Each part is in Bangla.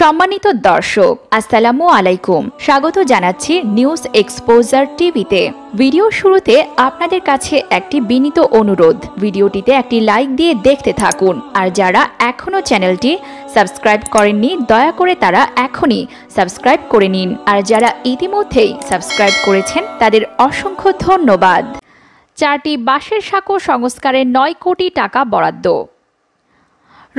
সম্মানিত দর্শক আসসালামু আলাইকুম স্বাগত জানাচ্ছি নিউজ এক্সপোজার টিভিতে ভিডিও শুরুতে আপনাদের কাছে একটি বিনীত অনুরোধ ভিডিওটিতে একটি লাইক দিয়ে দেখতে থাকুন আর যারা এখনও চ্যানেলটি সাবস্ক্রাইব করেননি দয়া করে তারা এখনই সাবস্ক্রাইব করে নিন আর যারা ইতিমধ্যেই সাবস্ক্রাইব করেছেন তাদের অসংখ্য ধন্যবাদ চারটি বাঁশের সাঁকো সংস্কারে নয় কোটি টাকা বরাদ্দ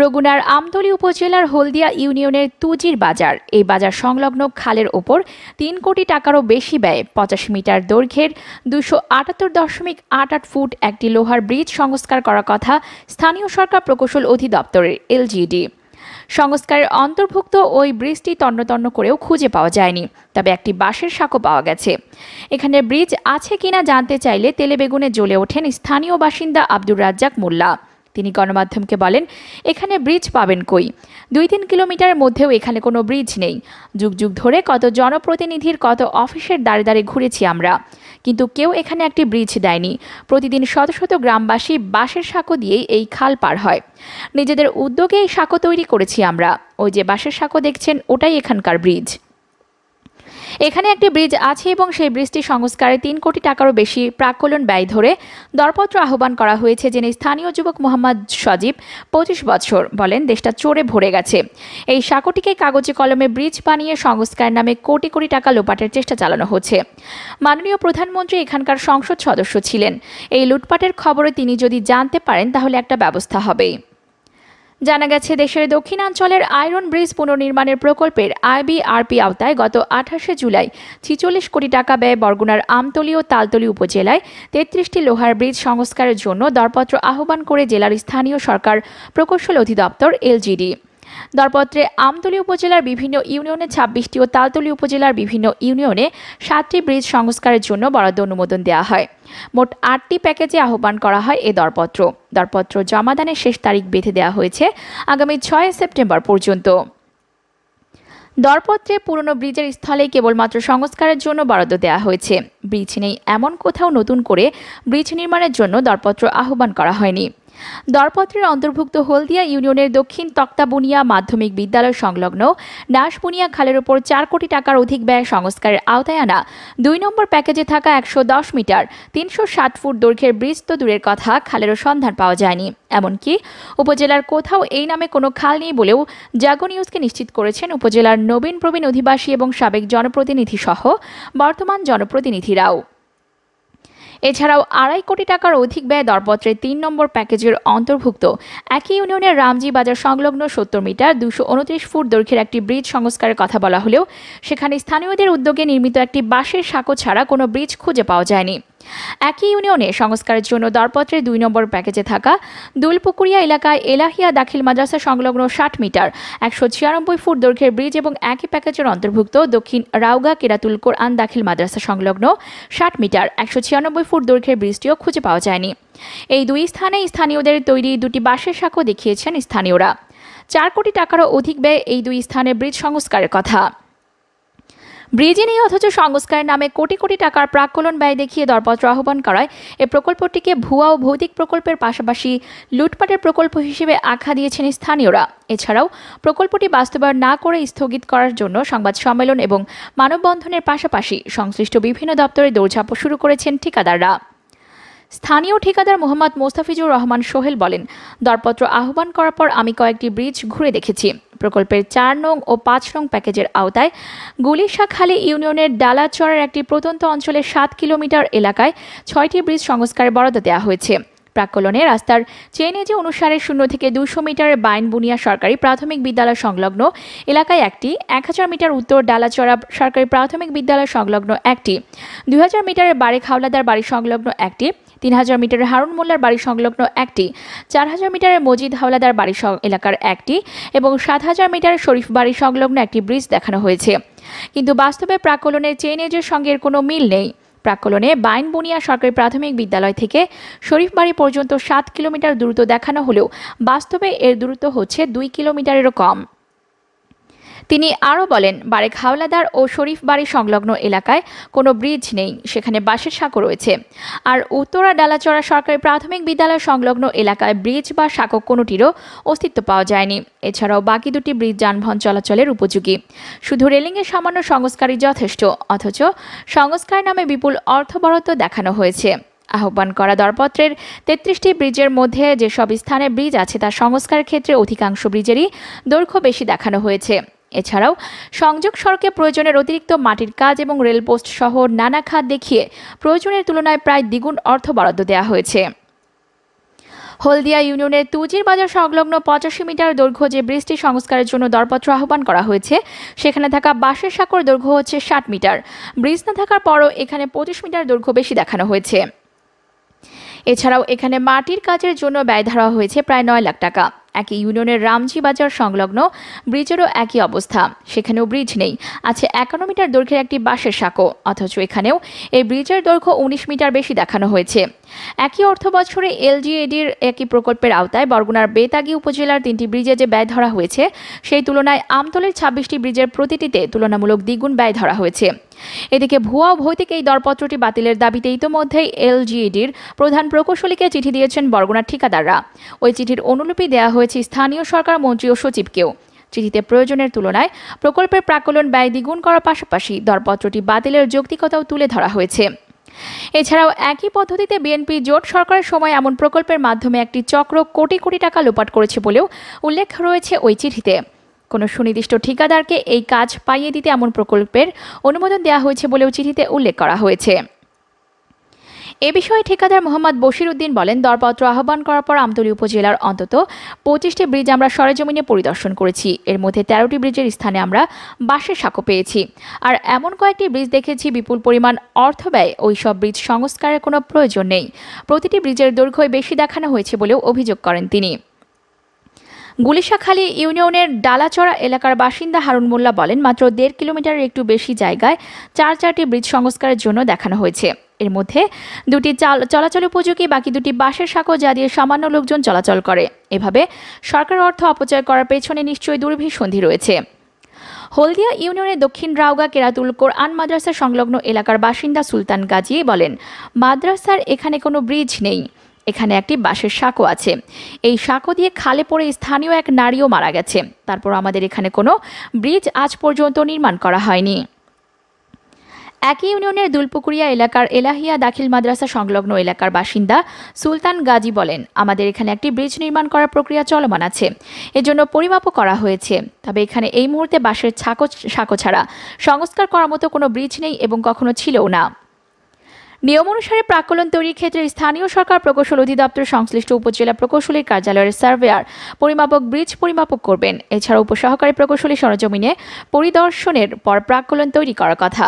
রগুনার আমতলী উপজেলার হলদিয়া ইউনিয়নের তুজির বাজার এই বাজার সংলগ্ন খালের ওপর তিন কোটি টাকারও বেশি ব্যয়ে পঁচাশি মিটার দৈর্ঘ্যের দুশো আটাত্তর দশমিক আট আট ফুট একটি লোহার ব্রিজ সংস্কার করার কথা স্থানীয় সরকার প্রকৌশল অধিদপ্তরের এলজিডি সংস্কারের অন্তর্ভুক্ত ওই ব্রিজটি তন্নতন্ন করেও খুঁজে পাওয়া যায়নি তবে একটি বাঁশের সাঁকো পাওয়া গেছে এখানে ব্রিজ আছে কিনা জানতে চাইলে তেলেবেগুনে জ্বলে ওঠেন স্থানীয় বাসিন্দা আব্দুর রাজ্জাক মোল্লা তিনি গণমাধ্যমকে বলেন এখানে ব্রিজ পাবেন কই দুই তিন কিলোমিটার মধ্যেও এখানে কোনো ব্রিজ নেই যুগ যুগ ধরে কত জনপ্রতিনিধির কত অফিসের দাঁড়ে দাঁড়ে ঘুরেছি আমরা কিন্তু কেউ এখানে একটি ব্রিজ দেয়নি প্রতিদিন শত শত গ্রামবাসী বাঁশের সাঁকো দিয়েই এই খাল পার হয় নিজেদের উদ্যোগে এই সাঁকো তৈরি করেছি আমরা ওই যে বাঁশের সাঁকো দেখছেন ওটাই এখানকার ব্রিজ এখানে একটি ব্রিজ আছে এবং সেই ব্রিজটি সংস্কারে তিন কোটি টাকারও বেশি প্রাকলন ব্যয় ধরে দরপত্র আহ্বান করা হয়েছে যিনি স্থানীয় যুবক মোহাম্মদ সজীব পঁচিশ বছর বলেন দেশটা চোরে ভরে গেছে এই সাঁকোটিকে কাগজে কলমে ব্রিজ বানিয়ে সংস্কার নামে কোটি কোটি টাকা লোপাটের চেষ্টা চালানো হচ্ছে মাননীয় প্রধানমন্ত্রী এখানকার সংসদ সদস্য ছিলেন এই লুটপাটের খবরে তিনি যদি জানতে পারেন তাহলে একটা ব্যবস্থা হবে জানা গেছে দেশের দক্ষিণাঞ্চলের আয়রন ব্রিজ পুনর্নির্মাণের প্রকল্পের আইবিআরপি আওতায় গত আঠাশে জুলাই ছিচল্লিশ কোটি টাকা ব্যয় বরগুনার আমতলি ও তালতলী উপজেলায় তেত্রিশটি লোহার ব্রিজ সংস্কারের জন্য দরপত্র আহ্বান করে জেলার স্থানীয় সরকার প্রকৌশল অধিদপ্তর এলজিডি দরপত্রে আমতলী উপজেলার বিভিন্ন ইউনিয়নে ছাব্বিশটি ও তালতলী উপজেলার বিভিন্ন ইউনিয়নে সাতটি ব্রিজ সংস্কারের জন্য বরাদ্দ অনুমোদন দেওয়া হয় মোট আটটি প্যাকেজে আহ্বান করা হয় এ দরপত্র দরপত্র জমাদানের শেষ তারিখ বেঁধে দেওয়া হয়েছে আগামী ছয় সেপ্টেম্বর পর্যন্ত দরপত্রে পুরনো ব্রিজের স্থলে কেবলমাত্র সংস্কারের জন্য বরাদ্দ দেওয়া হয়েছে ব্রিজ নেই এমন কোথাও নতুন করে ব্রিজ নির্মাণের জন্য দরপত্র আহ্বান করা হয়নি দরপত্রের অন্তর্ভুক্ত হলদিয়া ইউনিয়নের দক্ষিণ তক্তাবুনিয়া মাধ্যমিক বিদ্যালয় সংলগ্ন নাশবুনিয়া খালের ওপর চার কোটি টাকার অধিক ব্যয় সংস্কারের আওতায় আনা দুই নম্বর প্যাকেজে থাকা একশো দশ মিটার তিনশো ষাট ফুট দৈর্ঘ্যের ব্রিজ তো দূরের কথা খালেরও সন্ধান পাওয়া যায়নি এমনকি উপজেলার কোথাও এই নামে কোনো খাল নেই বলেও জাগো নিউজকে নিশ্চিত করেছেন উপজেলার নবীন প্রবীণ অধিবাসী এবং সাবেক জনপ্রতিনিধি সহ বর্তমান জনপ্রতিনিধিরাও এছাড়াও আড়াই কোটি টাকার অধিক ব্যয় দরপত্রে তিন নম্বর প্যাকেজের অন্তর্ভুক্ত একই ইউনিয়নের রামজি বাজার সংলগ্ন সত্তর মিটার দুশো উনত্রিশ ফুট দৈর্ঘ্যের একটি ব্রিজ সংস্কারের কথা বলা হলেও সেখানে স্থানীয়দের উদ্যোগে নির্মিত একটি বাঁশের সাঁকো ছাড়া কোনো ব্রিজ খুঁজে পাওয়া যায়নি একই ইউনিয়নে সংস্কারের জন্য দরপত্রের দুই নম্বর প্যাকেজে থাকা দুলপুকুরিয়া এলাকায় এলাহিয়া দাখিল মাদ্রাসা সংলগ্ন ষাট মিটার একশো ছিয়ানব্বই ফুট দৈর্ঘ্যের ব্রিজ এবং একই প্যাকেজের অন্তর্ভুক্ত দক্ষিণ রাউগা কেরাতুল কোরআন দাখিল মাদ্রাসা সংলগ্ন ষাট মিটার একশো ছিয়ানব্বই ফুট দৈর্ঘ্যের ব্রিজটিও খুঁজে পাওয়া যায়নি এই দুই স্থানে স্থানীয়দের তৈরি দুটি বাঁশের সাঁকো দেখিয়েছেন স্থানীয়রা চার কোটি টাকারও অধিক ব্যয় এই দুই স্থানে ব্রিজ সংস্কারের কথা ব্রিজে নিয়ে অথচ সংস্কারের নামে কোটি কোটি টাকার প্রাকলন ব্যয় দেখিয়ে দরপত্র আহ্বান করায় এ প্রকল্পটিকে ভুয়া ও ভৌতিক প্রকল্পের পাশাপাশি লুটপাটের প্রকল্প হিসেবে আখ্যা দিয়েছেন স্থানীয়রা এছাড়াও প্রকল্পটি বাস্তবায়ন না করে স্থগিত করার জন্য সংবাদ সম্মেলন এবং মানববন্ধনের পাশাপাশি সংশ্লিষ্ট বিভিন্ন দপ্তরে দৌড়ঝাঁপ শুরু করেছেন ঠিকাদাররা স্থানীয় ঠিকাদার মোহাম্মদ মোস্তাফিজুর রহমান সোহেল বলেন দরপত্র আহ্বান করার পর আমি কয়েকটি ব্রিজ ঘুরে দেখেছি প্রকল্পের চার নং ও পাঁচ নং প্যাকেজের আওতায় গুলিশাখালী ইউনিয়নের ডালাচরের একটি প্রত্যন্ত অঞ্চলে সাত কিলোমিটার এলাকায় ছয়টি ব্রিজ সংস্কারে বরাদ্দ দেওয়া হয়েছে প্রাক্কলনে রাস্তার চেনেজে অনুসারে শূন্য থেকে দুশো মিটার বাইন বুনিয়া সরকারি প্রাথমিক বিদ্যালয় সংলগ্ন এলাকায় একটি এক হাজার মিটার উত্তর ডালাচরা সরকারি প্রাথমিক বিদ্যালয় সংলগ্ন একটি দুই হাজার মিটারের বাড়ি খাওলাদার বাড়ি সংলগ্ন একটি তিন হাজার মিটারের হারুন মোল্লার বাড়ি সংলগ্ন একটি চার হাজার মিটারের মজিদ হাওলাদার বাড়ি এলাকার একটি এবং সাত হাজার মিটারের শরীফ বাড়ি সংলগ্ন একটি ব্রিজ দেখানো হয়েছে কিন্তু বাস্তবে প্রাকলনের চেনেজের সঙ্গে কোনো মিল নেই প্রাকলনে বাইনবুনিয়া সরকারি প্রাথমিক বিদ্যালয় থেকে বাড়ি পর্যন্ত সাত কিলোমিটার দূরত্ব দেখানো হলেও বাস্তবে এর দূরত্ব হচ্ছে দুই কিলোমিটারেরও কম তিনি আরও বলেন বারেক হাওলাদার ও শরীফ বাড়ি সংলগ্ন এলাকায় কোনো ব্রিজ নেই সেখানে বাঁশের সাঁকো রয়েছে আর উত্তরা ডালাচড়া সরকারি প্রাথমিক বিদ্যালয় সংলগ্ন এলাকায় ব্রিজ বা সাঁকো কোনোটিরও অস্তিত্ব পাওয়া যায়নি এছাড়াও বাকি দুটি ব্রিজ যানবাহন চলাচলের উপযোগী শুধু রেলিংয়ের সামান্য সংস্কারই যথেষ্ট অথচ সংস্কার নামে বিপুল অর্থ বরাদ্দ দেখানো হয়েছে আহ্বান করা দরপত্রের তেত্রিশটি ব্রিজের মধ্যে যেসব স্থানে ব্রিজ আছে তা সংস্কার ক্ষেত্রে অধিকাংশ ব্রিজেরই দৈর্ঘ্য বেশি দেখানো হয়েছে এছাড়াও সংযোগ সড়কে প্রয়োজনের অতিরিক্ত মাটির কাজ এবং রেলপোস্ট সহ নানা খাত দেখিয়ে প্রয়োজনের তুলনায় প্রায় দ্বিগুণ অর্থ বরাদ্দ দেওয়া হয়েছে হলদিয়া ইউনিয়নের তুজির বাজার সংলগ্ন পঁচাশি মিটার দৈর্ঘ্য যে বৃষ্টি সংস্কারের জন্য দরপত্র আহ্বান করা হয়েছে সেখানে থাকা বাঁশের সাঁকর দৈর্ঘ্য হচ্ছে ষাট মিটার ব্রিজ না থাকার পরও এখানে পঁচিশ মিটার দৈর্ঘ্য বেশি দেখানো হয়েছে এছাড়াও এখানে মাটির কাজের জন্য ব্যয় ধরা হয়েছে প্রায় নয় লাখ টাকা একই ইউনিয়নের রামজি বাজার সংলগ্ন ব্রিজেরও একই অবস্থা সেখানেও ব্রিজ নেই আছে একান্ন মিটার দৈর্ঘ্যের একটি বাঁশের সাঁকো অথচ এখানেও এই ব্রিজের দৈর্ঘ্য উনিশ মিটার বেশি দেখানো হয়েছে একই অর্থ বছরে এলজিএডির একই প্রকল্পের আওতায় বরগুনার বেতাগি উপজেলার তিনটি ব্রিজে যে ব্যয় ধরা হয়েছে সেই তুলনায় আমতলের ছাব্বিশটি ব্রিজের প্রতিটিতে তুলনামূলক দ্বিগুণ ব্যয় ধরা হয়েছে এদিকে ভুয়া ভৌতিক এই দরপত্রটি বাতিলের দাবিতে ইতোমধ্যেই এলজিইডির প্রধান প্রকৌশলীকে চিঠি দিয়েছেন বরগুনার ঠিকাদাররা ওই চিঠির অনুলিপি দেয়া হয়েছে স্থানীয় সরকার মন্ত্রী ও সচিবকেও চিঠিতে প্রয়োজনের তুলনায় প্রকল্পের প্রাকলন ব্যয় দ্বিগুণ করার পাশাপাশি দরপত্রটি বাতিলের যৌক্তিকতাও তুলে ধরা হয়েছে এছাড়াও একই পদ্ধতিতে বিএনপি জোট সরকারের সময় এমন প্রকল্পের মাধ্যমে একটি চক্র কোটি কোটি টাকা লোপাট করেছে বলেও উল্লেখ রয়েছে ওই চিঠিতে কোনো সুনির্দিষ্ট ঠিকাদারকে এই কাজ পাইয়ে দিতে এমন প্রকল্পের অনুমোদন দেওয়া হয়েছে বলেও চিঠিতে উল্লেখ করা হয়েছে এ বিষয়ে ঠিকাদার মোহাম্মদ বশির উদ্দিন বলেন দরপত্র আহ্বান করার পর আমতলী উপজেলার অন্তত পঁচিশটি ব্রিজ আমরা সরেজমিনে পরিদর্শন করেছি এর মধ্যে তেরোটি ব্রিজের স্থানে আমরা বাঁশের সাঁকো পেয়েছি আর এমন কয়েকটি ব্রিজ দেখেছি বিপুল পরিমাণ অর্থ ব্যয় ওই সব ব্রিজ সংস্কারের কোনো প্রয়োজন নেই প্রতিটি ব্রিজের দৈর্ঘ্য বেশি দেখানো হয়েছে বলেও অভিযোগ করেন তিনি গুলিশাখালী ইউনিয়নের ডালাচড়া এলাকার বাসিন্দা হারুন মোল্লা বলেন মাত্র দেড় কিলোমিটারের একটু বেশি জায়গায় চার চারটি ব্রিজ সংস্কারের জন্য দেখানো হয়েছে এর মধ্যে দুটি চলাচল উপযোগী বাকি দুটি বাঁশের সাঁকো যা দিয়ে সামান্য লোকজন চলাচল করে এভাবে সরকার অর্থ অপচয় করার পেছনে নিশ্চয়ই দুর্ভিসন্ধি রয়েছে হলদিয়া ইউনিয়নের দক্ষিণ রাউগা কেরাতুল কোরআন মাদ্রাসা সংলগ্ন এলাকার বাসিন্দা সুলতান গাজী বলেন মাদ্রাসার এখানে কোনো ব্রিজ নেই এখানে একটি বাঁশের সাঁকো আছে এই সাঁকো দিয়ে খালে পড়ে স্থানীয় এক নারীও মারা গেছে তারপর আমাদের এখানে কোনো ব্রিজ আজ পর্যন্ত নির্মাণ করা হয়নি একই ইউনিয়নের দুলপুকুরিয়া এলাকার এলাহিয়া দাখিল মাদ্রাসা সংলগ্ন এলাকার বাসিন্দা সুলতান গাজী বলেন আমাদের এখানে একটি ব্রিজ নির্মাণ করার প্রক্রিয়া চলমান আছে এজন্য পরিমাপও করা হয়েছে তবে এখানে এই মুহূর্তে বাসের ছাকো ছাড়া সংস্কার করার মতো কোনো ব্রিজ নেই এবং কখনো ছিলও না নিয়ম অনুসারে প্রাকলন তৈরির ক্ষেত্রে স্থানীয় সরকার প্রকৌশল অধিদপ্তর সংশ্লিষ্ট উপজেলা প্রকৌশলীর কার্যালয়ের সার্ভেয়ার পরিমাপক ব্রিজ পরিমাপক করবেন এছাড়া উপসহকারী প্রকৌশলী সরজমিনে পরিদর্শনের পর প্রাকলন তৈরি করার কথা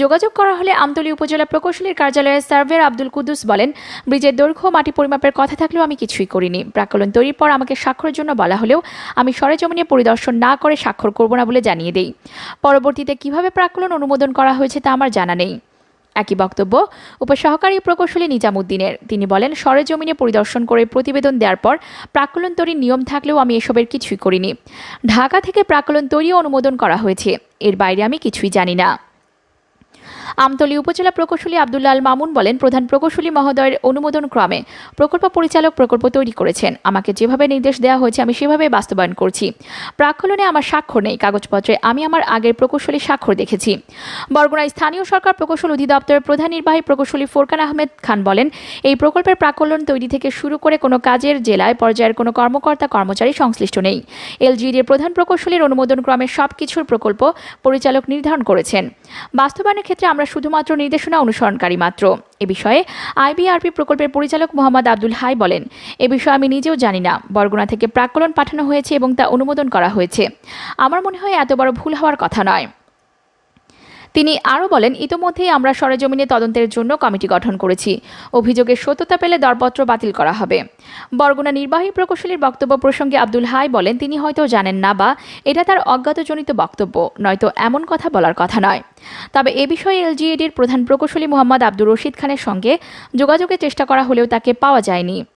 যোগাযোগ করা হলে আমতলী উপজেলা প্রকৌশলীর কার্যালয়ের সার্ভেয়ার আব্দুল কুদ্দুস বলেন ব্রিজের দৈর্ঘ্য মাটি পরিমাপের কথা থাকলেও আমি কিছুই করিনি প্রাকলন তৈরির পর আমাকে স্বাক্ষরের জন্য বলা হলেও আমি সরেজমিনে পরিদর্শন না করে স্বাক্ষর করব না বলে জানিয়ে দেই পরবর্তীতে কিভাবে প্রাকলন অনুমোদন করা হয়েছে তা আমার জানা নেই একই বক্তব্য উপসহকারী প্রকৌশলী নিজামুদ্দিনের তিনি বলেন সরেজমিনে পরিদর্শন করে প্রতিবেদন দেওয়ার পর প্রাকলন তৈরির নিয়ম থাকলেও আমি এসবের কিছুই করিনি ঢাকা থেকে প্রাকলন তৈরি অনুমোদন করা হয়েছে এর বাইরে আমি কিছুই জানি না আমতলী উপজেলা প্রকৌশলী আব্দুল্লাল মামুন বলেন প্রধান প্রকৌশলী মহোদয়ের অনুমোদন ক্রমে প্রকল্প পরিচালক প্রকল্প তৈরি করেছেন আমাকে যেভাবে নির্দেশ দেওয়া হয়েছে আমি সেভাবে বাস্তবায়ন করছি প্রাকলনে আমার স্বাক্ষর নেই কাগজপত্রে আমি আমার আগের প্রকৌশলী স্বাক্ষর দেখেছি বরগুনায় স্থানীয় সরকার প্রকৌশল অধিদপ্তরের প্রধান নির্বাহী প্রকৌশলী ফোরকান আহমেদ খান বলেন এই প্রকল্পের প্রাকলন তৈরি থেকে শুরু করে কোনো কাজের জেলায় পর্যায়ের কোনো কর্মকর্তা কর্মচারী সংশ্লিষ্ট নেই এলজিডির প্রধান প্রকৌশলীর অনুমোদন ক্রমে সব কিছুর প্রকল্প পরিচালক নির্ধারণ করেছেন বাস্তবায়নের ক্ষেত্রে আমরা শুধুমাত্র নির্দেশনা অনুসরণকারী মাত্র এ বিষয়ে আইবিআরপি প্রকল্পের পরিচালক মোহাম্মদ আব্দুল হাই বলেন এ বিষয়ে আমি নিজেও জানি না বরগুনা থেকে প্রাক্কলন পাঠানো হয়েছে এবং তা অনুমোদন করা হয়েছে আমার মনে হয় এত বড় ভুল হওয়ার কথা নয় তিনি আরও বলেন ইতোমধ্যেই আমরা সরেজমিনে তদন্তের জন্য কমিটি গঠন করেছি অভিযোগের সত্যতা পেলে দরপত্র বাতিল করা হবে বরগুনা নির্বাহী প্রকৌশলীর বক্তব্য প্রসঙ্গে আব্দুল হাই বলেন তিনি হয়তো জানেন না বা এটা তার অজ্ঞাতজনিত বক্তব্য নয়তো এমন কথা বলার কথা নয় তবে এ বিষয়ে এলজিএডির প্রধান প্রকৌশলী মোহাম্মদ আব্দুর রশিদ খানের সঙ্গে যোগাযোগের চেষ্টা করা হলেও তাকে পাওয়া যায়নি